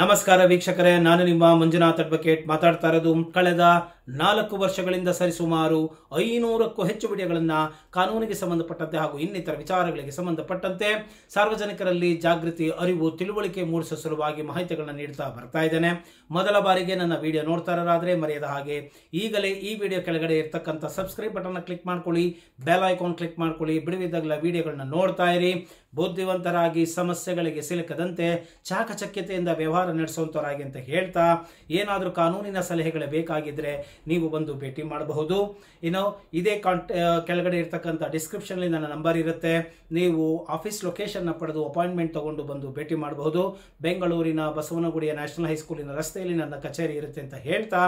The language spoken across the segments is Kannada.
ನಮಸ್ಕಾರ ವೀಕ್ಷಕರೇ ನಾನು ನಿಮ್ಮ ಮಂಜುನಾಥ್ ಅಡ್ವೊಕೇಟ್ ಮಾತಾಡ್ತಾ ಇರೋದು ಕಳೆದ ನಾಲ್ಕು ವರ್ಷಗಳಿಂದ ಸರಿಸುಮಾರು ಐನೂರಕ್ಕೂ ಹೆಚ್ಚು ವಿಡಿಯೋಗಳನ್ನು ಕಾನೂನಿಗೆ ಸಂಬಂಧಪಟ್ಟಂತೆ ಹಾಗೂ ಇನ್ನಿತರ ವಿಚಾರಗಳಿಗೆ ಸಂಬಂಧಪಟ್ಟಂತೆ ಸಾರ್ವಜನಿಕರಲ್ಲಿ ಜಾಗೃತಿ ಅರಿವು ತಿಳುವಳಿಕೆ ಮೂಡಿಸುವ ಸಲುವಾಗಿ ಮಾಹಿತಿಗಳನ್ನು ನೀಡ್ತಾ ಬರ್ತಾ ಇದ್ದೇನೆ ಮೊದಲ ಬಾರಿಗೆ ನನ್ನ ವಿಡಿಯೋ ನೋಡ್ತಾರಾದರೆ ಮರೆಯದ ಹಾಗೆ ಈಗಲೇ ಈ ವಿಡಿಯೋ ಕೆಳಗಡೆ ಇರತಕ್ಕಂಥ ಸಬ್ಸ್ಕ್ರೈಬ್ ಬಟನ್ನ ಕ್ಲಿಕ್ ಮಾಡ್ಕೊಳ್ಳಿ ಬೆಲ್ ಐಕಾನ್ ಕ್ಲಿಕ್ ಮಾಡಿಕೊಳ್ಳಿ ಬಿಡುವಿದ್ದಾಗಲ ವಿಡಿಯೋಗಳನ್ನ ನೋಡ್ತಾ ಇರಿ ಬುದ್ಧಿವಂತರಾಗಿ ಸಮಸ್ಯೆಗಳಿಗೆ ಸಿಲುಕದಂತೆ ಚಾಕಚಕ್ಯತೆಯಿಂದ ವ್ಯವಹಾರ ನಡೆಸುವಂಥವರಾಗಿ ಅಂತ ಹೇಳ್ತಾ ಏನಾದರೂ ಕಾನೂನಿನ ಸಲಹೆಗಳು ಬೇಕಾಗಿದ್ದರೆ ನೀವು ಬಂದು ಭೇಟಿ ಮಾಡಬಹುದು ಇನ್ನು ಇದೇ ಕಾಂಟ್ ಕೆಳಗಡೆ ಇರತಕ್ಕಂಥ ಡಿಸ್ಕ್ರಿಪ್ಷನ್ಲಿ ನನ್ನ ನಂಬರ್ ಇರುತ್ತೆ ನೀವು ಆಫೀಸ್ ಲೊಕೇಶನ್ನ ಪಡೆದು ಅಪಾಯಿಂಟ್ಮೆಂಟ್ ತಗೊಂಡು ಬಂದು ಭೇಟಿ ಮಾಡಬಹುದು ಬೆಂಗಳೂರಿನ ಬಸವನಗುಡಿಯ ನ್ಯಾಷನಲ್ ಹೈಸ್ಕೂಲಿನ ರಸ್ತೆಯಲ್ಲಿ ನನ್ನ ಕಚೇರಿ ಇರುತ್ತೆ ಅಂತ ಹೇಳ್ತಾ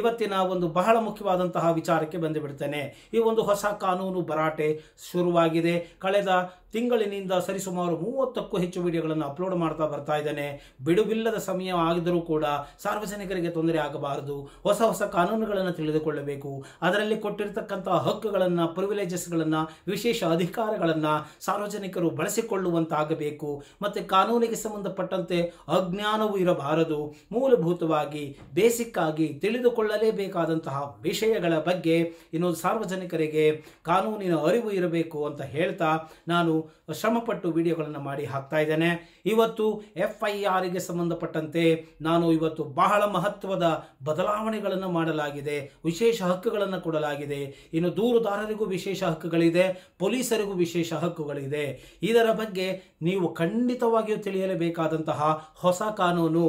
ಇವತ್ತಿನ ಒಂದು ಬಹಳ ಮುಖ್ಯವಾದಂತಹ ವಿಚಾರಕ್ಕೆ ಬಂದು ಈ ಒಂದು ಹೊಸ ಕಾನೂನು ಭರಾಟೆ ಶುರುವಾಗಿದೆ ಕಳೆದ ತಿಂಗಳಿನಿಂದ ಸರಿಸುಮಾರು ಮೂವತ್ತಕ್ಕೂ ಹೆಚ್ಚು ವಿಡಿಯೋಗಳನ್ನು ಅಪ್ಲೋಡ್ ಮಾಡ್ತಾ ಬರ್ತಾ ಇದ್ದೇನೆ ಬಿಡುವಿಲ್ಲದ ಸಮಯ ಆಗಿದ್ದರೂ ಕೂಡ ಸಾರ್ವಜನಿಕರಿಗೆ ತೊಂದರೆ ಆಗಬಾರದು ಹೊಸ ಹೊಸ ಕಾನೂನುಗಳನ್ನು ತಿಳಿದುಕೊಳ್ಳಬೇಕು ಅದರಲ್ಲಿ ಕೊಟ್ಟಿರತಕ್ಕಂತಹ ಹಕ್ಕುಗಳನ್ನು ಪ್ರಿವಿಲೇಜಸ್ಗಳನ್ನು ವಿಶೇಷ ಅಧಿಕಾರಗಳನ್ನು ಸಾರ್ವಜನಿಕರು ಬಳಸಿಕೊಳ್ಳುವಂತಾಗಬೇಕು ಮತ್ತು ಕಾನೂನಿಗೆ ಸಂಬಂಧಪಟ್ಟಂತೆ ಅಜ್ಞಾನವೂ ಇರಬಾರದು ಮೂಲಭೂತವಾಗಿ ಬೇಸಿಕ್ ಆಗಿ ತಿಳಿದುಕೊಳ್ಳಲೇಬೇಕಾದಂತಹ ವಿಷಯಗಳ ಬಗ್ಗೆ ಇನ್ನು ಸಾರ್ವಜನಿಕರಿಗೆ ಕಾನೂನಿನ ಅರಿವು ಇರಬೇಕು ಅಂತ ಹೇಳ್ತಾ ನಾನು ಶ್ರಮಪಟ್ಟು ವಿಡಿಯೋಗಳನ್ನು ಮಾಡಿ ಹಾಕ್ತಾ ಇದ್ದೇನೆ ಇವತ್ತು ಎಫ್ ಐ ಆರ್ಗೆ ಸಂಬಂಧಪಟ್ಟಂತೆ ನಾನು ಇವತ್ತು ಬಹಳ ಮಹತ್ವದ ಬದಲಾವಣೆಗಳನ್ನು ಮಾಡಲಾಗಿದೆ ವಿಶೇಷ ಹಕ್ಕುಗಳನ್ನು ಕೊಡಲಾಗಿದೆ ಇನ್ನು ದೂರುದಾರರಿಗೂ ವಿಶೇಷ ಹಕ್ಕುಗಳಿದೆ ಪೊಲೀಸರಿಗೂ ವಿಶೇಷ ಹಕ್ಕುಗಳಿದೆ ಇದರ ಬಗ್ಗೆ ನೀವು ಖಂಡಿತವಾಗಿಯೂ ತಿಳಿಯಲೇಬೇಕಾದಂತಹ ಹೊಸ ಕಾನೂನು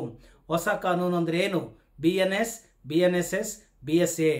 ಹೊಸ ಕಾನೂನು ಅಂದರೆ ಏನು B N S B N S S B S A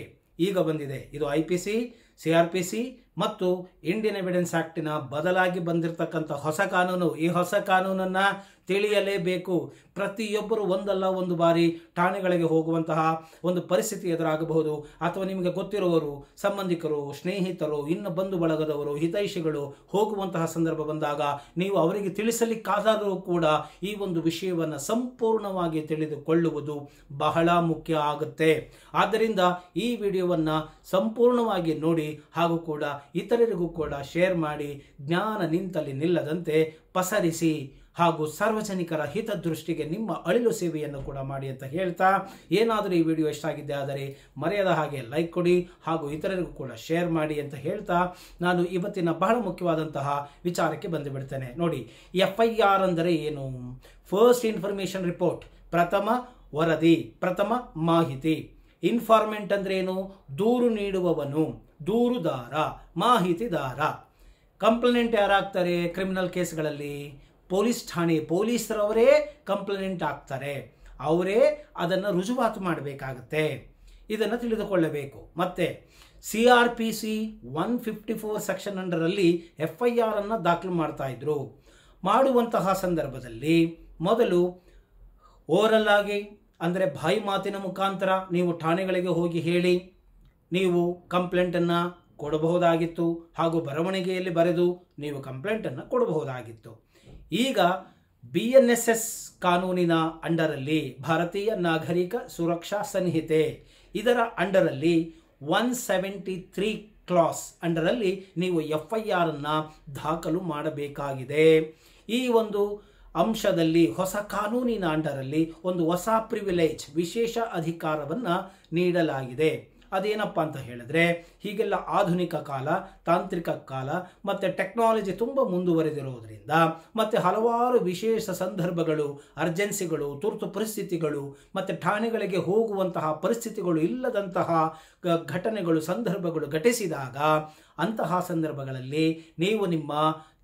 ಈಗ ಬಂದಿದೆ ಇದು I P C C R P C ಮತ್ತು ಇಂಡಿಯನ್ ಎವಿಡೆನ್ಸ್ ಆ್ಯಕ್ಟಿನ ಬದಲಾಗಿ ಬಂದಿರತಕ್ಕಂಥ ಹೊಸ ಕಾನೂನು ಈ ಹೊಸ ಕಾನೂನನ್ನು ತಿಳಿಯಲೇಬೇಕು ಪ್ರತಿಯೊಬ್ಬರು ಒಂದಲ್ಲ ಒಂದು ಬಾರಿ ಠಾಣೆಗಳಿಗೆ ಹೋಗುವಂತಹ ಒಂದು ಪರಿಸ್ಥಿತಿ ಎದುರಾಗಬಹುದು ಅಥವಾ ನಿಮಗೆ ಗೊತ್ತಿರುವವರು ಸಂಬಂಧಿಕರು ಸ್ನೇಹಿತರು ಇನ್ನು ಬಂಧು ಬಳಗದವರು ಹಿತೈಷಿಗಳು ಹೋಗುವಂತಹ ಸಂದರ್ಭ ಬಂದಾಗ ನೀವು ಅವರಿಗೆ ತಿಳಿಸಲಿಕ್ಕಾದರೂ ಕೂಡ ಈ ಒಂದು ವಿಷಯವನ್ನು ಸಂಪೂರ್ಣವಾಗಿ ತಿಳಿದುಕೊಳ್ಳುವುದು ಬಹಳ ಮುಖ್ಯ ಆಗುತ್ತೆ ಆದ್ದರಿಂದ ಈ ವಿಡಿಯೋವನ್ನು ಸಂಪೂರ್ಣವಾಗಿ ನೋಡಿ ಹಾಗೂ ಕೂಡ ಇತರರಿಗೂ ಕೂಡ ಶೇರ್ ಮಾಡಿ ಜ್ಞಾನ ನಿಂತಲ್ಲಿ ನಿಲ್ಲದಂತೆ ಪಸರಿಸಿ ಹಾಗೂ ಸಾರ್ವಜನಿಕರ ಹಿತದೃಷ್ಟಿಗೆ ನಿಮ್ಮ ಅಳಿಲು ಸೇವೆಯನ್ನು ಕೂಡ ಮಾಡಿ ಅಂತ ಹೇಳ್ತಾ ಏನಾದರೂ ಈ ವಿಡಿಯೋ ಆಗಿದೆ ಆದರೆ ಮರೆಯದ ಹಾಗೆ ಲೈಕ್ ಕೊಡಿ ಹಾಗೂ ಇತರರಿಗೂ ಕೂಡ ಶೇರ್ ಮಾಡಿ ಅಂತ ಹೇಳ್ತಾ ನಾನು ಇವತ್ತಿನ ಬಹಳ ಮುಖ್ಯವಾದಂತಹ ವಿಚಾರಕ್ಕೆ ಬಂದು ಬಿಡ್ತೇನೆ ನೋಡಿ ಎಫ್ ಐ ಆರ್ ಅಂದರೆ ಏನು ಫಸ್ಟ್ ಇನ್ಫಾರ್ಮೇಷನ್ ರಿಪೋರ್ಟ್ ಪ್ರಥಮ ವರದಿ ಪ್ರಥಮ ಮಾಹಿತಿ ಇನ್ಫಾರ್ಮೆಂಟ್ ಅಂದರೆ ಏನು ದೂರು ನೀಡುವವನು ದೂರುದಾರ ಮಾಹಿತಿದಾರ ಕಂಪ್ಲೇಂಟ್ ಯಾರಾಗ್ತಾರೆ ಕ್ರಿಮಿನಲ್ ಕೇಸ್ಗಳಲ್ಲಿ ಪೊಲೀಸ್ ಠಾಣೆ ಪೊಲೀಸರವರೇ ಕಂಪ್ಲೇಂಟ್ ಆಗ್ತಾರೆ ಅವರೇ ಅದನ್ನು ರುಜುವಾತು ಮಾಡಬೇಕಾಗತ್ತೆ ಇದನ್ನು ತಿಳಿದುಕೊಳ್ಳಬೇಕು ಮತ್ತೆ C R P C one fifty four section ಅಂಡರಲ್ಲಿ ಎಫ್ ಐ ಅನ್ನು ದಾಖಲು ಮಾಡ್ತಾಯಿದ್ರು ಮಾಡುವಂತಹ ಸಂದರ್ಭದಲ್ಲಿ ಮೊದಲು ಓರಲ್ ಆಗಿ ಅಂದರೆ ಬಾಯಿ ಮಾತಿನ ಮುಖಾಂತರ ನೀವು ಠಾಣೆಗಳಿಗೆ ಹೋಗಿ ಹೇಳಿ ನೀವು ಕಂಪ್ಲೇಂಟನ್ನು ಕೊಡಬಹುದಾಗಿತ್ತು ಹಾಗೂ ಬರವಣಿಗೆಯಲ್ಲಿ ಬರೆದು ನೀವು ಕಂಪ್ಲೇಂಟನ್ನು ಕೊಡಬಹುದಾಗಿತ್ತು ಈಗ ಬಿ ಎನ್ ಎಸ್ ಎಸ್ ಕಾನೂನಿನ ಅಂಡರಲ್ಲಿ ಭಾರತೀಯ ನಾಗರಿಕ ಸುರಕ್ಷಾ ಸಂಹಿತೆ ಇದರ ಅಂಡರಲ್ಲಿ ಒನ್ ಸೆವೆಂಟಿ ತ್ರೀ ಕ್ಲಾಸ್ ಅಂಡರಲ್ಲಿ ನೀವು ಎಫ್ ಐ ಆರನ್ನು ದಾಖಲು ಮಾಡಬೇಕಾಗಿದೆ ಈ ಒಂದು ಅಂಶದಲ್ಲಿ ಹೊಸ ಕಾನೂನಿನ ಅಂಡರಲ್ಲಿ ಒಂದು ಹೊಸ ಪ್ರಿವಿಲೇಜ್ ವಿಶೇಷ ಅಧಿಕಾರವನ್ನು ನೀಡಲಾಗಿದೆ ಅದೇನಪ್ಪ ಅಂತ ಹೇಳಿದ್ರೆ ಹೀಗೆಲ್ಲ ಆಧುನಿಕ ಕಾಲ ತಾಂತ್ರಿಕ ಕಾಲ ಮತ್ತು ಟೆಕ್ನಾಲಜಿ ತುಂಬ ಮುಂದುವರೆದಿರುವುದರಿಂದ ಮತ್ತು ಹಲವಾರು ವಿಶೇಷ ಸಂದರ್ಭಗಳು ಅರ್ಜೆನ್ಸಿಗಳು ತುರ್ತು ಪರಿಸ್ಥಿತಿಗಳು ಮತ್ತು ಠಾಣೆಗಳಿಗೆ ಹೋಗುವಂತಹ ಪರಿಸ್ಥಿತಿಗಳು ಇಲ್ಲದಂತಹ ಘಟನೆಗಳು ಸಂದರ್ಭಗಳು ಘಟಿಸಿದಾಗ ಅಂತಹ ಸಂದರ್ಭಗಳಲ್ಲಿ ನೀವು ನಿಮ್ಮ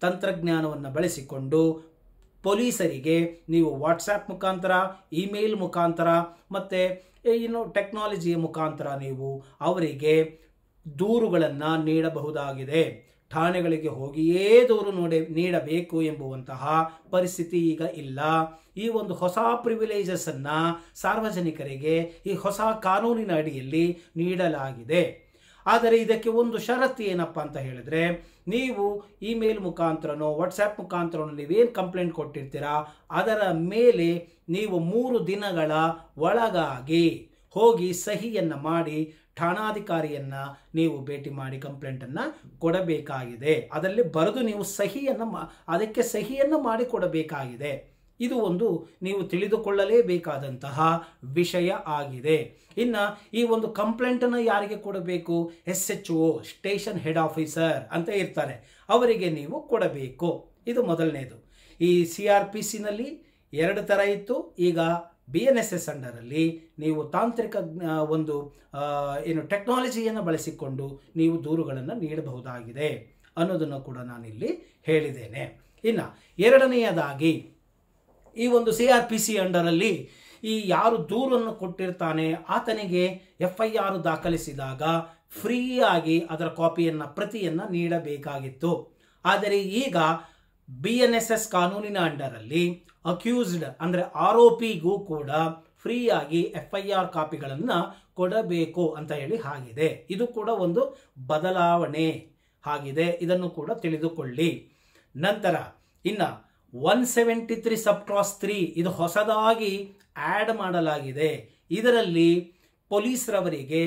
ತಂತ್ರಜ್ಞಾನವನ್ನು ಬಳಸಿಕೊಂಡು ಪೊಲೀಸರಿಗೆ ನೀವು ವಾಟ್ಸಾಪ್ ಮುಖಾಂತರ ಇಮೇಲ್ ಮುಖಾಂತರ ಮತ್ತು ಏನು ಟೆಕ್ನಾಲಜಿಯ ಮುಖಾಂತರ ನೀವು ಅವರಿಗೆ ದೂರುಗಳನ್ನು ನೀಡಬಹುದಾಗಿದೆ ಠಾಣೆಗಳಿಗೆ ಹೋಗಿಯೇ ದೂರು ನೋಡಿ ನೀಡಬೇಕು ಎಂಬುವಂತಹ ಪರಿಸ್ಥಿತಿ ಈಗ ಇಲ್ಲ ಈ ಒಂದು ಹೊಸ ಪ್ರಿವಿಲೇಜಸ್ಸನ್ನು ಸಾರ್ವಜನಿಕರಿಗೆ ಈ ಹೊಸ ಕಾನೂನಿನ ಅಡಿಯಲ್ಲಿ ನೀಡಲಾಗಿದೆ ಆದರೆ ಇದಕ್ಕೆ ಒಂದು ಷರತ್ತು ಏನಪ್ಪ ಅಂತ ಹೇಳಿದರೆ ನೀವು ಇಮೇಲ್ ಮುಖಾಂತರನೋ ವಾಟ್ಸಪ್ ಮುಖಾಂತರನೋ ನೀವೇನು ಕಂಪ್ಲೇಂಟ್ ಕೊಟ್ಟಿರ್ತೀರಾ ಅದರ ಮೇಲೆ ನೀವು ಮೂರು ದಿನಗಳ ಒಳಗಾಗಿ ಹೋಗಿ ಸಹಿಯನ್ನು ಮಾಡಿ ಠಾಣಾಧಿಕಾರಿಯನ್ನು ನೀವು ಭೇಟಿ ಮಾಡಿ ಕಂಪ್ಲೇಂಟನ್ನು ಕೊಡಬೇಕಾಗಿದೆ ಅದರಲ್ಲಿ ಬರೆದು ನೀವು ಸಹಿಯನ್ನು ಅದಕ್ಕೆ ಸಹಿಯನ್ನು ಮಾಡಿ ಕೊಡಬೇಕಾಗಿದೆ ಇದು ಒಂದು ನೀವು ತಿಳಿದುಕೊಳ್ಳಲೇಬೇಕಾದಂತಹ ವಿಷಯ ಆಗಿದೆ ಇನ್ನು ಈ ಒಂದು ಕಂಪ್ಲೇಂಟನ್ನು ಯಾರಿಗೆ ಕೊಡಬೇಕು S H O station head officer ಅಂತ ಇರ್ತಾರೆ ಅವರಿಗೆ ನೀವು ಕೊಡಬೇಕು ಇದು ಮೊದಲನೇದು ಈ ಸಿ ಆರ್ ಪಿ ಸಿನಲ್ಲಿ ಎರಡು ಥರ ಇತ್ತು ಈಗ ಬಿ ಎನ್ ಎಸ್ ಎಸ್ ಅಂಡರಲ್ಲಿ ನೀವು ತಾಂತ್ರಿಕ ಒಂದು ಏನು ಟೆಕ್ನಾಲಜಿಯನ್ನು ಬಳಸಿಕೊಂಡು ನೀವು ದೂರುಗಳನ್ನು ನೀಡಬಹುದಾಗಿದೆ ಅನ್ನೋದನ್ನು ಕೂಡ ನಾನಿಲ್ಲಿ ಹೇಳಿದ್ದೇನೆ ಇನ್ನು ಎರಡನೆಯದಾಗಿ ಈ ಒಂದು ಸಿ ಆರ್ ಪಿ ಸಿ ಅಂಡರಲ್ಲಿ ಈ ಯಾರು ದೂರನ್ನು ಕೊಟ್ಟಿರ್ತಾನೆ ಆತನಿಗೆ ಎಫ್ ಐ ಆರ್ ದಾಖಲಿಸಿದಾಗ ಫ್ರೀಯಾಗಿ ಅದರ ಕಾಪಿಯನ್ನು ಪ್ರತಿಯನ್ನು ನೀಡಬೇಕಾಗಿತ್ತು ಆದರೆ ಈಗ ಬಿ ಎನ್ ಎಸ್ ಎಸ್ ಕಾನೂನಿನ ಅಂಡರಲ್ಲಿ ಅಕ್ಯೂಸ್ಡ್ ಅಂದರೆ ಆರೋಪಿಗೂ ಕೂಡ ಫ್ರೀಯಾಗಿ ಎಫ್ ಐ ಆರ್ ಕಾಪಿಗಳನ್ನು ಕೊಡಬೇಕು ಅಂತ ಹೇಳಿ ಆಗಿದೆ ಇದು ಕೂಡ ಒಂದು ಬದಲಾವಣೆ ಆಗಿದೆ ಇದನ್ನು ಕೂಡ ತಿಳಿದುಕೊಳ್ಳಿ ನಂತರ ಇನ್ನು one seventy three sub clause three ಇದು ಹೊಸದಾಗಿ ಆ್ಯಡ್ ಮಾಡಲಾಗಿದೆ ಇದರಲ್ಲಿ ಪೊಲೀಸರವರಿಗೆ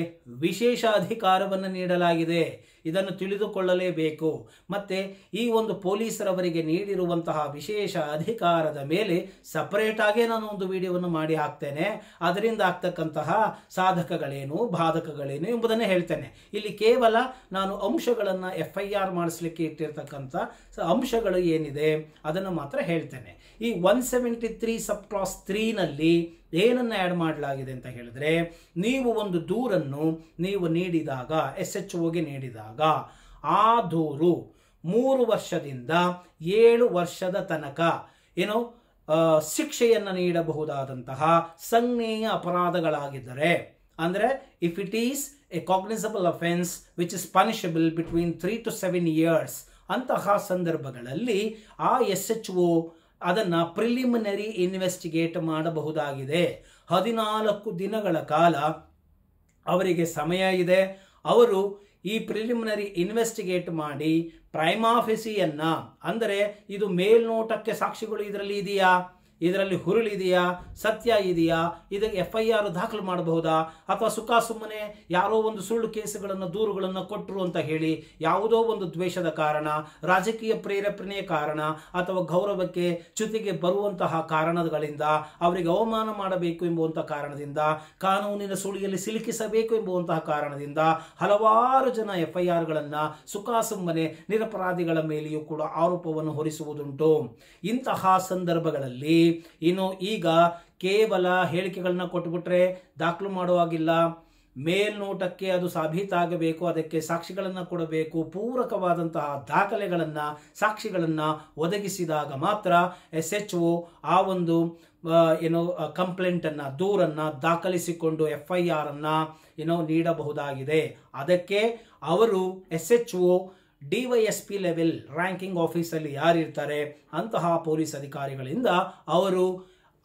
ವಿಶೇಷ ಅಧಿಕಾರವನ್ನು ನೀಡಲಾಗಿದೆ ಇದನ್ನು ತಿಳಿದುಕೊಳ್ಳಲೇಬೇಕು ಮತ್ತು ಈ ಒಂದು ಪೊಲೀಸರವರಿಗೆ ನೀಡಿರುವಂತಹ ವಿಶೇಷ ಅಧಿಕಾರದ ಮೇಲೆ ಸಪರೇಟಾಗೇ ನಾನು ಒಂದು ವಿಡಿಯೋವನ್ನು ಮಾಡಿ ಹಾಕ್ತೇನೆ ಅದರಿಂದ ಆಗ್ತಕ್ಕಂತಹ ಸಾಧಕಗಳೇನು ಬಾಧಕಗಳೇನು ಎಂಬುದನ್ನು ಹೇಳ್ತೇನೆ ಇಲ್ಲಿ ಕೇವಲ ನಾನು ಅಂಶಗಳನ್ನು ಎಫ್ ಐ ಆರ್ ಮಾಡಿಸ್ಲಿಕ್ಕೆ ಇಟ್ಟಿರ್ತಕ್ಕಂಥ ಅಂಶಗಳು ಏನಿದೆ ಅದನ್ನು ಮಾತ್ರ ಹೇಳ್ತೇನೆ ಈ one seventy three sub clause ತ್ರೀನಲ್ಲಿ ಏನನ್ನು ಆ್ಯಡ್ ಮಾಡಲಾಗಿದೆ ಅಂತ ಹೇಳಿದ್ರೆ ನೀವು ಒಂದು ದೂರನ್ನು ನೀವು ನೀಡಿದಾಗ ಎಸ್ ಎಚ್ ಓಗೆ ನೀಡಿದಾಗ ಆ ದೂರು ಮೂರು ವರ್ಷದಿಂದ ಏಳು ವರ್ಷದ ತನಕ ಏನು ಶಿಕ್ಷೆಯನ್ನು ನೀಡಬಹುದಾದಂತಹ ಸಂಜ್ಞೇಯ ಅಪರಾಧಗಳಾಗಿದ್ದರೆ ಅಂದರೆ if it is a cognisable offence which is punishable between three to seven years ಅಂತಹ ಸಂದರ್ಭಗಳಲ್ಲಿ ಆ ಎಸ್ ಎಚ್ ಒ ಅದನ್ನ ಪ್ರಿಲಿಮಿನರಿ ಇನ್ವೆಸ್ಟಿಗೇಟ್ ಮಾಡಬಹುದಾಗಿದೆ ಹದಿನಾಲ್ಕು ದಿನಗಳ ಕಾಲ ಅವರಿಗೆ ಸಮಯ ಇದೆ ಅವರು ಈ ಪ್ರಿಲಿಮಿನರಿ ಇನ್ವೆಸ್ಟಿಗೇಟ್ ಮಾಡಿ ಪ್ರೈಮಾಫಿಸಿಯನ್ನ ಅಂದರೆ ಇದು ಮೇಲ್ನೋಟಕ್ಕೆ ಸಾಕ್ಷಿಗಳು ಇದರಲ್ಲಿ ಇದೆಯಾ ಇದರಲ್ಲಿ ಹುರುಳು ಇದೆಯಾ ಸತ್ಯ ಇದೆಯಾ ಇದಕ್ಕೆ ಎಫ್ ಐ ಆರ್ ದಾಖಲು ಮಾಡಬಹುದಾ ಅಥವಾ ಸುಖ ಸುಮ್ಮನೆ ಯಾರೋ ಒಂದು ಸುಳ್ಳು ಕೇಸುಗಳನ್ನು ದೂರುಗಳನ್ನು ಕೊಟ್ಟರು ಅಂತ ಹೇಳಿ ಯಾವುದೋ ಒಂದು ದ್ವೇಷದ ಕಾರಣ ರಾಜಕೀಯ ಪ್ರೇರೇಪಣೆಯ ಕಾರಣ ಅಥವಾ ಗೌರವಕ್ಕೆ ಚ್ಯುತಿಗೆ ಬರುವಂತಹ ಕಾರಣಗಳಿಂದ ಅವರಿಗೆ ಅವಮಾನ ಮಾಡಬೇಕು ಎಂಬುವಂತಹ ಕಾರಣದಿಂದ ಕಾನೂನಿನ ಸುಳಿಯಲ್ಲಿ ಸಿಲುಕಿಸಬೇಕು ಎಂಬುವಂತಹ ಕಾರಣದಿಂದ ಹಲವಾರು ಜನ ಎಫ್ ಐ ಆರ್ಗಳನ್ನು ಸುಖ ಸುಮ್ಮನೆ ನಿರಪರಾಧಿಗಳ ಮೇಲೆಯೂ ಕೂಡ ಆರೋಪವನ್ನು ಹೊರಿಸುವುದುಂಟು ಇಂತಹ ಸಂದರ್ಭಗಳಲ್ಲಿ ಇನ್ನು ಈಗ ಕೇವಲ ಹೇಳಿಕೆಗಳನ್ನ ಕೊಟ್ಟುಬಿಟ್ರೆ ದಾಖಲು ಮಾಡುವಾಗಿಲ್ಲ ಮೇಲ್ನೋಟಕ್ಕೆ ಅದು ಸಾಬೀತಾಗಬೇಕು ಅದಕ್ಕೆ ಸಾಕ್ಷಿಗಳನ್ನು ಕೊಡಬೇಕು ಪೂರಕವಾದಂತಹ ದಾಖಲೆಗಳನ್ನು ಸಾಕ್ಷಿಗಳನ್ನು ಒದಗಿಸಿದಾಗ ಮಾತ್ರ ಎಸ್ ಎಚ್ ಒ ಆ ಒಂದು ಏನು ಕಂಪ್ಲೇಂಟನ್ನು ದೂರನ್ನು ದಾಖಲಿಸಿಕೊಂಡು ಎಫ್ ಐ ಆರನ್ನು ಏನೋ ನೀಡಬಹುದಾಗಿದೆ ಅದಕ್ಕೆ ಅವರು S H O D Y P level ranking ಆಫೀಸಲ್ಲಿ ಯಾರಿರ್ತಾರೆ ಅಂತಹ ಪೊಲೀಸ್ ಅಧಿಕಾರಿಗಳಿಂದ ಅವರು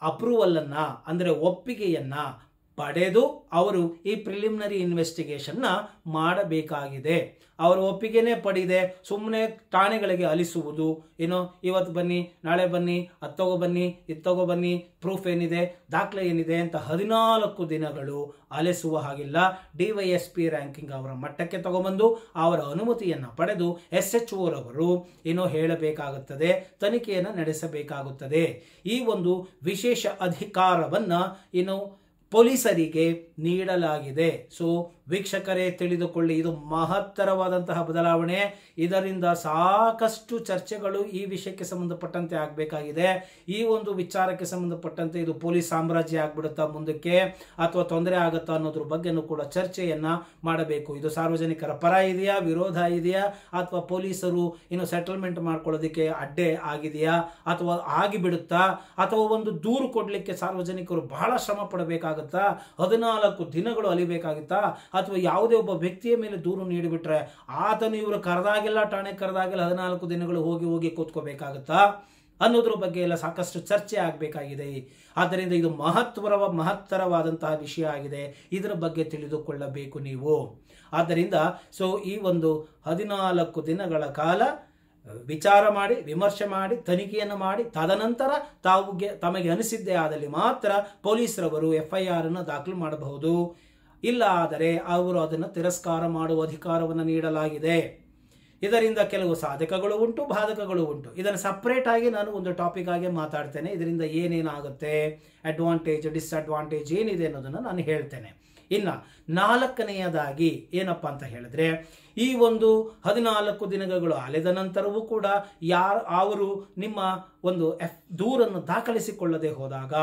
ಅಪ್ರೂವಲನ್ನು ಅಂದರೆ ಒಪ್ಪಿಗೆಯನ್ನು ಪಡೆದು ಅವರು ಈ ಪ್ರಿಲಿಮಿನರಿ ಇನ್ವೆಸ್ಟಿಗೇಷನ್ನ ಮಾಡಬೇಕಾಗಿದೆ ಅವರು ಒಪ್ಪಿಗೆನೇ ಪಡೆದೆ ಸುಮ್ಮನೆ ಠಾಣೆಗಳಿಗೆ ಅಲಿಸುವುದು ಏನೋ ಇವತ್ತು ಬನ್ನಿ ನಾಳೆ ಬನ್ನಿ ಹತ್ತೊಗೋ ಬನ್ನಿ ಇತ್ತೋಗೋ ಬನ್ನಿ ಪ್ರೂಫ್ ಏನಿದೆ ದಾಖಲೆ ಏನಿದೆ ಅಂತ ಹದಿನಾಲ್ಕು ದಿನಗಳು ಅಲಿಸುವ ಹಾಗಿಲ್ಲ D Y S P ranking ಅವರ ಮಟ್ಟಕ್ಕೆ ತಗೊಬಂದು ಅವರ ಅನುಮತಿಯನ್ನು ಪಡೆದು ಎಸ್ ಎಚ್ ಓರವರು ಏನೋ ಹೇಳಬೇಕಾಗುತ್ತದೆ ತನಿಖೆಯನ್ನು ನಡೆಸಬೇಕಾಗುತ್ತದೆ ಈ ಒಂದು ವಿಶೇಷ ಅಧಿಕಾರವನ್ನು ಏನು ಪೊಲೀಸರಿಗೆ ನೀಡಲಾಗಿದೆ ಸೊ ವೀಕ್ಷಕರೇ ತಿಳಿದುಕೊಳ್ಳಿ ಇದು ಮಹತ್ತರವಾದಂತಹ ಬದಲಾವಣೆ ಇದರಿಂದ ಸಾಕಷ್ಟು ಚರ್ಚೆಗಳು ಈ ವಿಷಯಕ್ಕೆ ಸಂಬಂಧಪಟ್ಟಂತೆ ಆಗಬೇಕಾಗಿದೆ ಈ ಒಂದು ವಿಚಾರಕ್ಕೆ ಸಂಬಂಧಪಟ್ಟಂತೆ ಇದು ಪೊಲೀಸ್ ಸಾಮ್ರಾಜ್ಯ ಆಗ್ಬಿಡುತ್ತಾ ಮುಂದಕ್ಕೆ ಅಥವಾ ತೊಂದರೆ ಆಗುತ್ತಾ ಅನ್ನೋದ್ರ ಬಗ್ಗೆನೂ ಕೂಡ ಚರ್ಚೆಯನ್ನ ಮಾಡಬೇಕು ಇದು ಸಾರ್ವಜನಿಕರ ಪರ ಇದೆಯಾ ವಿರೋಧ ಇದೆಯಾ ಅಥವಾ ಪೊಲೀಸರು ಇನ್ನು ಸೆಟಲ್ಮೆಂಟ್ ಮಾಡ್ಕೊಳ್ಳೋದಕ್ಕೆ ಅಡ್ಡೆ ಆಗಿದೆಯಾ ಅಥವಾ ಆಗಿಬಿಡುತ್ತಾ ಅಥವಾ ಒಂದು ದೂರು ಕೊಡಲಿಕ್ಕೆ ಸಾರ್ವಜನಿಕರು ಬಹಳ ಶ್ರಮ ಬೇಕಾಗುತ್ತಾ ಹದಿನಾಲ್ಕು ದಿನಗಳು ಅಲಿಬೇಕಾಗುತ್ತಾ ಅಥವಾ ಯಾವುದೇ ಒಬ್ಬ ವ್ಯಕ್ತಿಯ ಮೇಲೆ ದೂರು ನೀಡಿಬಿಟ್ರೆ ಆತನು ಇವರು ಕರೆದಾಗಿಲ್ಲ ಠಾಣೆ ಕರೆದಾಗಿಲ್ಲ ಹದಿನಾಲ್ಕು ದಿನಗಳು ಹೋಗಿ ಹೋಗಿ ಕೂತ್ಕೋಬೇಕಾಗತ್ತಾ ಅನ್ನೋದ್ರ ಬಗ್ಗೆ ಎಲ್ಲ ಸಾಕಷ್ಟು ಚರ್ಚೆ ಆಗಬೇಕಾಗಿದೆ ಆದ್ದರಿಂದ ಇದು ಮಹತ್ವರ ಮಹತ್ತರವಾದಂತಹ ವಿಷಯ ಆಗಿದೆ ಇದರ ಬಗ್ಗೆ ತಿಳಿದುಕೊಳ್ಳಬೇಕು ನೀವು ಆದ್ದರಿಂದ ಸೊ ಈ ಒಂದು ಹದಿನಾಲ್ಕು ದಿನಗಳ ಕಾಲ ವಿಚಾರ ಮಾಡಿ ವಿಮರ್ಶೆ ಮಾಡಿ ತನಿಖೆಯನ್ನು ಮಾಡಿ ತದನಂತರ ತಾವು ತಮಗೆ ಅನಿಸಿದ್ದೇ ಆದಲ್ಲಿ ಮಾತ್ರ ಪೊಲೀಸರವರು ಎಫ್ಐಆರ್ ಅನ್ನು ದಾಖಲು ಮಾಡಬಹುದು ಇಲ್ಲ ಆದರೆ ಅವರು ಅದನ್ನು ತಿರಸ್ಕಾರ ಮಾಡುವ ಅಧಿಕಾರವನ್ನು ನೀಡಲಾಗಿದೆ ಇದರಿಂದ ಕೆಲವು ಸಾಧಕಗಳು ಉಂಟು ಬಾಧಕಗಳು ಉಂಟು ಇದನ್ನು ಸಪ್ರೇಟ್ ಆಗಿ ನಾನು ಒಂದು ಟಾಪಿಕ್ ಆಗಿ ಮಾತಾಡ್ತೇನೆ ಇದರಿಂದ ಏನೇನಾಗುತ್ತೆ ಅಡ್ವಾಂಟೇಜ್ ಡಿಸ್ಅಡ್ವಾಂಟೇಜ್ ಏನಿದೆ ಅನ್ನೋದನ್ನು ನಾನು ಹೇಳ್ತೇನೆ ಇನ್ನ ನಾಲ್ಕನೆಯದಾಗಿ ಏನಪ್ಪ ಅಂತ ಹೇಳಿದ್ರೆ ಈ ಒಂದು ಹದಿನಾಲ್ಕು ದಿನಗಳು ಅಲೆದ ನಂತರವೂ ಕೂಡ ಯಾರು ಅವರು ನಿಮ್ಮ ಒಂದು ಎಫ್ ದೂರನ್ನು ದಾಖಲಿಸಿಕೊಳ್ಳದೆ ಹೋದಾಗ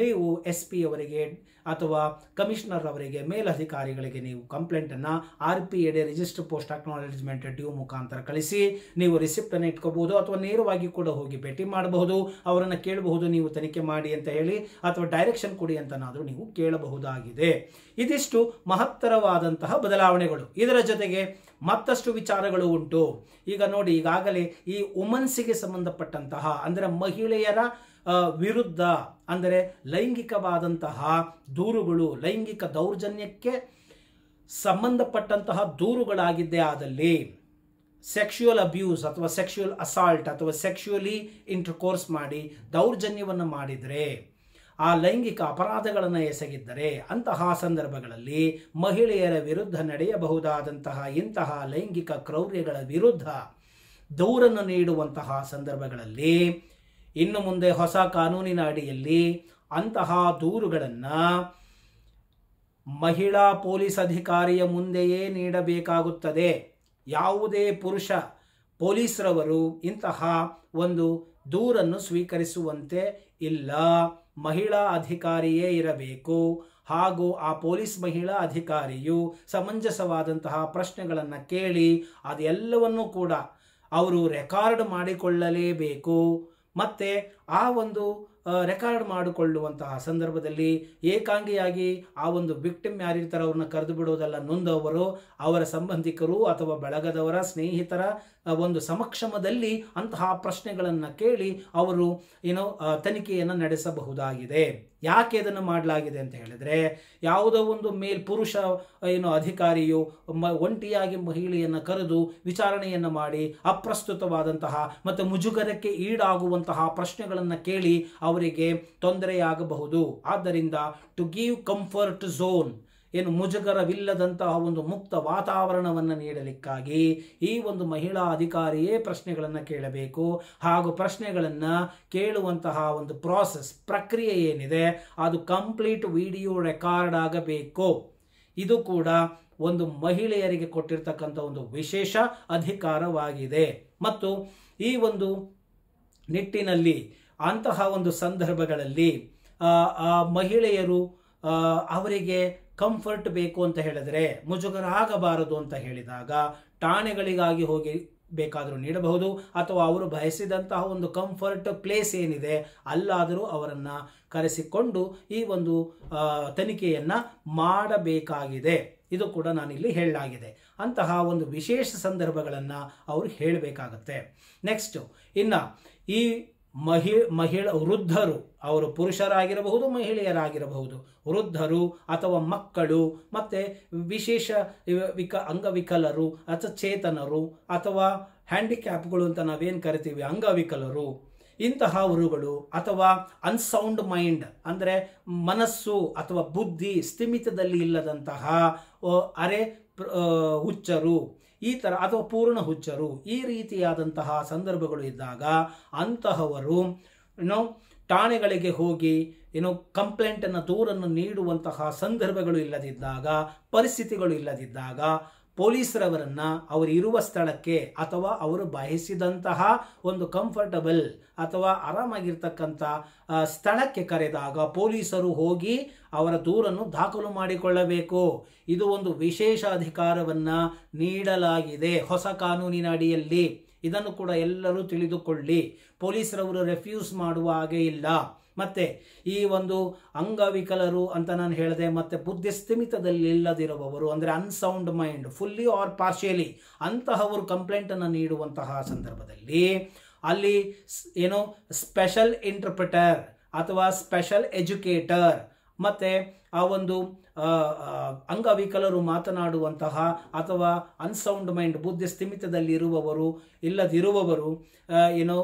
ನೀವು ಎಸ್ ಪಿ ಅವರಿಗೆ ಅಥವಾ ಕಮಿಷನರ್ ಅವರಿಗೆ ಮೇಲಧಿಕಾರಿಗಳಿಗೆ ನೀವು ಕಂಪ್ಲೇಂಟನ್ನು R P AD register post acknowledgement due ಮುಖಾಂತರ ಕಳಿಸಿ ನೀವು ರಿಸಿಪ್ಟನ್ನು ಇಟ್ಕೋಬಹುದು ಅಥವಾ ನೇರವಾಗಿ ಕೂಡ ಹೋಗಿ ಭೇಟಿ ಮಾಡಬಹುದು ಅವರನ್ನು ಕೇಳಬಹುದು ನೀವು ತನಿಖೆ ಮಾಡಿ ಅಂತ ಹೇಳಿ ಅಥವಾ ಡೈರೆಕ್ಷನ್ ಕೊಡಿ ಅಂತನಾದರೂ ನೀವು ಕೇಳಬಹುದಾಗಿದೆ ಇದಿಷ್ಟು ಮಹತ್ತರವಾದಂತಹ ಬದಲಾವಣೆಗಳು ಇದರ ಜೊತೆಗೆ ಮತ್ತಷ್ಟು ವಿಚಾರಗಳು ಉಂಟು ಈಗ ನೋಡಿ ಈಗಾಗಲೇ ಈ ಉಮನ್ಸಿಗೆ ಸಂಬಂಧಪಟ್ಟಂತಹ ಅಂದರೆ ಮಹಿಳೆಯರ ವಿರುದ್ಧ ಅಂದರೆ ಲೈಂಗಿಕವಾದಂತಹ ದೂರುಗಳು ಲೈಂಗಿಕ ದೌರ್ಜನ್ಯಕ್ಕೆ ಸಂಬಂಧಪಟ್ಟಂತಹ ದೂರುಗಳಾಗಿದ್ದೇ ಆದಲ್ಲಿ ಸೆಕ್ಷುಯಲ್ ಅಬ್ಯೂಸ್ ಅಥವಾ ಸೆಕ್ಷುಯಲ್ ಅಸಾಲ್ಟ್ ಅಥವಾ ಸೆಕ್ಷುಯಲಿ ಇಂಟರ್ಕೋರ್ಸ್ ಮಾಡಿ ದೌರ್ಜನ್ಯವನ್ನು ಮಾಡಿದರೆ ಆ ಲೈಂಗಿಕ ಅಪರಾಧಗಳನ್ನು ಎಸಗಿದ್ದರೆ ಅಂತಹ ಸಂದರ್ಭಗಳಲ್ಲಿ ಮಹಿಳೆಯರ ವಿರುದ್ಧ ನಡೆಯಬಹುದಾದಂತಹ ಇಂತಹ ಲೈಂಗಿಕ ಕ್ರೌರ್ಯಗಳ ವಿರುದ್ಧ ದೂರನ್ನು ನೀಡುವಂತಹ ಸಂದರ್ಭಗಳಲ್ಲಿ ಇನ್ನು ಮುಂದೆ ಹೊಸ ಕಾನೂನಿನ ಅಡಿಯಲ್ಲಿ ಅಂತಹ ದೂರುಗಳನ್ನು ಮಹಿಳಾ ಪೊಲೀಸ್ ಅಧಿಕಾರಿಯ ಮುಂದೆಯೇ ನೀಡಬೇಕಾಗುತ್ತದೆ ಯಾವುದೇ ಪುರುಷ ಪೊಲೀಸರವರು ಇಂತಹ ಒಂದು ದೂರನ್ನು ಸ್ವೀಕರಿಸುವಂತೆ ಇಲ್ಲ ಮಹಿಳಾ ಅಧಿಕಾರಿಯೇ ಇರಬೇಕು ಹಾಗೂ ಆ ಪೊಲೀಸ್ ಮಹಿಳಾ ಅಧಿಕಾರಿಯು ಸಮಂಜಸವಾದಂತಹ ಪ್ರಶ್ನೆಗಳನ್ನು ಕೇಳಿ ಅದೆಲ್ಲವನ್ನೂ ಕೂಡ ಅವರು ರೆಕಾರ್ಡ್ ಮಾಡಿಕೊಳ್ಳಲೇಬೇಕು ಮತ್ತು ಆ ಒಂದು ರೆಕಾರ್ಡ್ ಮಾಡಿಕೊಳ್ಳುವಂತಹ ಸಂದರ್ಭದಲ್ಲಿ ಏಕಾಂಗಿಯಾಗಿ ಆ ಒಂದು ವಿಕ್ಟಿಮ್ ಯಾರಿರ್ತಾರೆ ಅವ್ರನ್ನ ಕರೆದು ಬಿಡುವುದಲ್ಲ ನೊಂದವರು ಅವರ ಸಂಬಂಧಿಕರು ಅಥವಾ ಬಳಗದವರ ಸ್ನೇಹಿತರ ಒಂದು ಸಮಕ್ಷಮದಲ್ಲಿ ಅಂತಹ ಪ್ರಶ್ನೆಗಳನ್ನು ಕೇಳಿ ಅವರು ಏನೋ ತನಿಖೆಯನ್ನು ನಡೆಸಬಹುದಾಗಿದೆ ಯಾಕೆ ಅದನ್ನು ಮಾಡಲಾಗಿದೆ ಅಂತ ಹೇಳಿದರೆ ಯಾವುದೋ ಒಂದು ಮೇಲ್ ಪುರುಷ ಏನು ಅಧಿಕಾರಿಯು ಒಂಟಿಯಾಗಿ ಮಹಿಳೆಯನ್ನು ಕರೆದು ವಿಚಾರಣೆಯನ್ನು ಮಾಡಿ ಅಪ್ರಸ್ತುತವಾದಂತಹ ಮತ್ತು ಮುಜುಗರಕ್ಕೆ ಈಡಾಗುವಂತಹ ಪ್ರಶ್ನೆಗಳನ್ನು ಕೇಳಿ ಅವರಿಗೆ ತೊಂದರೆಯಾಗಬಹುದು ಆದ್ದರಿಂದ ಟು ಗಿವ್ ಕಂಫರ್ಟ್ ಝೋನ್ ಏನು ಮುಜುಗರವಿಲ್ಲದಂತಹ ಒಂದು ಮುಕ್ತ ವಾತಾವರಣವನ್ನು ನೀಡಲಿಕ್ಕಾಗಿ ಈ ಒಂದು ಮಹಿಳಾ ಅಧಿಕಾರಿಯೇ ಪ್ರಶ್ನೆಗಳನ್ನು ಕೇಳಬೇಕು ಹಾಗೂ ಪ್ರಶ್ನೆಗಳನ್ನು ಕೇಳುವಂತಹ ಒಂದು ಪ್ರಾಸೆಸ್ ಪ್ರಕ್ರಿಯೆ ಏನಿದೆ ಅದು ಕಂಪ್ಲೀಟ್ ವಿಡಿಯೋ ರೆಕಾರ್ಡ್ ಆಗಬೇಕು ಇದು ಕೂಡ ಒಂದು ಮಹಿಳೆಯರಿಗೆ ಕೊಟ್ಟಿರ್ತಕ್ಕಂಥ ಒಂದು ವಿಶೇಷ ಅಧಿಕಾರವಾಗಿದೆ ಮತ್ತು ಈ ಒಂದು ನಿಟ್ಟಿನಲ್ಲಿ ಅಂತಹ ಒಂದು ಸಂದರ್ಭಗಳಲ್ಲಿ ಆ ಮಹಿಳೆಯರು ಅವರಿಗೆ ಕಂಫರ್ಟ್ ಬೇಕು ಅಂತ ಹೇಳಿದರೆ ಮುಜುಗರ ಆಗಬಾರದು ಅಂತ ಹೇಳಿದಾಗ ಠಾಣೆಗಳಿಗಾಗಿ ಹೋಗಿ ಬೇಕಾದರೂ ನೀಡಬಹುದು ಅಥವಾ ಅವರು ಬಯಸಿದಂತಹ ಒಂದು ಕಂಫರ್ಟ್ ಪ್ಲೇಸ್ ಏನಿದೆ ಅಲ್ಲಾದರೂ ಅವರನ್ನು ಕರೆಸಿಕೊಂಡು ಈ ಒಂದು ತನಿಖೆಯನ್ನು ಮಾಡಬೇಕಾಗಿದೆ ಇದು ಕೂಡ ನಾನಿಲ್ಲಿ ಹೇಳಲಾಗಿದೆ ಅಂತಹ ಒಂದು ವಿಶೇಷ ಸಂದರ್ಭಗಳನ್ನು ಅವರು ಹೇಳಬೇಕಾಗತ್ತೆ ನೆಕ್ಸ್ಟು ಇನ್ನು ಈ ಮಹಿ ಮಹಿಳ ವೃದ್ಧರು ಅವರು ಪುರುಷರಾಗಿರಬಹುದು ಮಹಿಳೆಯರಾಗಿರಬಹುದು ವೃದ್ಧರು ಅಥವಾ ಮಕ್ಕಳು ಮತ್ತು ವಿಶೇಷ ವಿಕ ಅಂಗವಿಕಲರು ಅಥವಾ ಚೇತನರು ಅಥವಾ ಹ್ಯಾಂಡಿಕ್ಯಾಪ್ಗಳು ಅಂತ ನಾವೇನು ಕರಿತೀವಿ ಅಂಗವಿಕಲರು ಇಂತಹವರುಗಳು ಅಥವಾ ಅನ್ಸೌಂಡ್ ಮೈಂಡ್ ಅಂದರೆ ಮನಸ್ಸು ಅಥವಾ ಬುದ್ಧಿ ಸ್ಥಿಮಿತದಲ್ಲಿ ಇಲ್ಲದಂತಹ ಅರೆ ಹುಚ್ಚರು ಈ ಥರ ಅಥವಾ ಪೂರ್ಣ ಹುಚ್ಚರು ಈ ರೀತಿಯಾದಂತಹ ಸಂದರ್ಭಗಳು ಇದ್ದಾಗ ಅಂತಹವರು ಏನೋ ಠಾಣೆಗಳಿಗೆ ಹೋಗಿ ಏನೋ ಕಂಪ್ಲೇಂಟನ್ನು ದೂರನ್ನು ನೀಡುವಂತಹ ಸಂದರ್ಭಗಳು ಇಲ್ಲದಿದ್ದಾಗ ಪರಿಸ್ಥಿತಿಗಳು ಇಲ್ಲದಿದ್ದಾಗ ಪೊಲೀಸರವರನ್ನು ಇರುವ ಸ್ಥಳಕ್ಕೆ ಅಥವಾ ಅವರು ಬಯಸಿದಂತಹ ಒಂದು ಕಂಫರ್ಟಬಲ್ ಅಥವಾ ಆರಾಮಾಗಿರ್ತಕ್ಕಂಥ ಸ್ಥಳಕ್ಕೆ ಕರೆದಾಗ ಪೊಲೀಸರು ಹೋಗಿ ಅವರ ದೂರನ್ನು ದಾಖಲು ಮಾಡಿಕೊಳ್ಳಬೇಕು ಇದು ಒಂದು ವಿಶೇಷ ಅಧಿಕಾರವನ್ನು ನೀಡಲಾಗಿದೆ ಹೊಸ ಕಾನೂನಿನ ಅಡಿಯಲ್ಲಿ ಇದನ್ನು ಕೂಡ ಎಲ್ಲರೂ ತಿಳಿದುಕೊಳ್ಳಿ ಪೊಲೀಸರವರು ರೆಫ್ಯೂಸ್ ಮಾಡುವ ಹಾಗೆ ಇಲ್ಲ ಮತ್ತು ಈ ಒಂದು ಅಂಗವಿಕಲರು ಅಂತ ನಾನು ಹೇಳಿದೆ ಮತ್ತು ಬುದ್ಧಿ ಸ್ಥಿಮಿತದಲ್ಲಿಲ್ಲದಿರುವವರು ಅಂದರೆ unsound mind fully or partially ಅಂತಹವರು ಕಂಪ್ಲೇಂಟನ್ನು ನೀಡುವಂತಹ ಸಂದರ್ಭದಲ್ಲಿ ಅಲ್ಲಿ ಏನು ಸ್ಪೆಷಲ್ ಇಂಟರ್ಪ್ರಿಟರ್ ಅಥವಾ ಸ್ಪೆಷಲ್ ಎಜುಕೇಟರ್ ಮತ್ತು ಆ ಒಂದು ಅಂಗವಿಕಲರು ಮಾತನಾಡುವಂತಹ ಅಥವಾ ಅನ್ಸೌಂಡ್ ಮೈಂಡ್ ಬುದ್ಧಿ ಸ್ಥಿಮಿತದಲ್ಲಿ ಇರುವವರು ಇಲ್ಲದಿರುವವರು ಏನೋ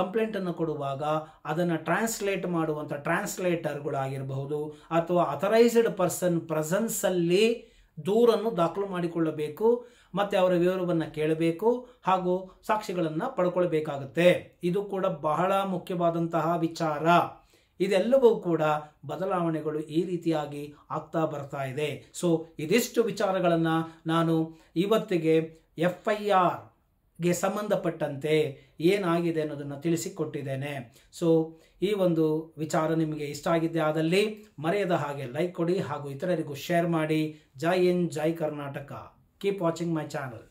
ಕಂಪ್ಲೇಂಟನ್ನು ಕೊಡುವಾಗ ಅದನ್ನು ಟ್ರಾನ್ಸ್ಲೇಟ್ ಮಾಡುವಂಥ ಟ್ರಾನ್ಸ್ಲೇಟರ್ಗಳಾಗಿರಬಹುದು ಅಥವಾ ಅಥರೈಸ್ಡ್ ಪರ್ಸನ್ ಪ್ರಸೆನ್ಸಲ್ಲಿ ದೂರನ್ನು ದಾಖಲು ಮಾಡಿಕೊಳ್ಳಬೇಕು ಮತ್ತು ಅವರ ವಿವರವನ್ನು ಕೇಳಬೇಕು ಹಾಗೂ ಸಾಕ್ಷಿಗಳನ್ನು ಪಡ್ಕೊಳ್ಬೇಕಾಗುತ್ತೆ ಇದು ಕೂಡ ಬಹಳ ಮುಖ್ಯವಾದಂತಹ ವಿಚಾರ ಇದೆಲ್ಲವೂ ಕೂಡ ಬದಲಾವಣೆಗಳು ಈ ರೀತಿಯಾಗಿ ಆಗ್ತಾ ಬರ್ತಾ ಇದೆ ಸೊ ಇದಿಷ್ಟು ವಿಚಾರಗಳನ್ನು ನಾನು ಇವತ್ತಿಗೆ ಎಫ್ ಐ ಆರ್ಗೆ ಸಂಬಂಧಪಟ್ಟಂತೆ ಏನಾಗಿದೆ ಅನ್ನೋದನ್ನು ತಿಳಿಸಿಕೊಟ್ಟಿದ್ದೇನೆ ಸೊ ಈ ಒಂದು ವಿಚಾರ ನಿಮಗೆ ಇಷ್ಟ ಆಗಿದ್ದೆ ಆದಲ್ಲಿ ಮರೆಯದ ಹಾಗೆ ಲೈಕ್ ಕೊಡಿ ಹಾಗೂ ಇತರರಿಗೂ ಶೇರ್ ಮಾಡಿ ಜೈ ಎನ್ ಜೈ Karnataka keep watching my channel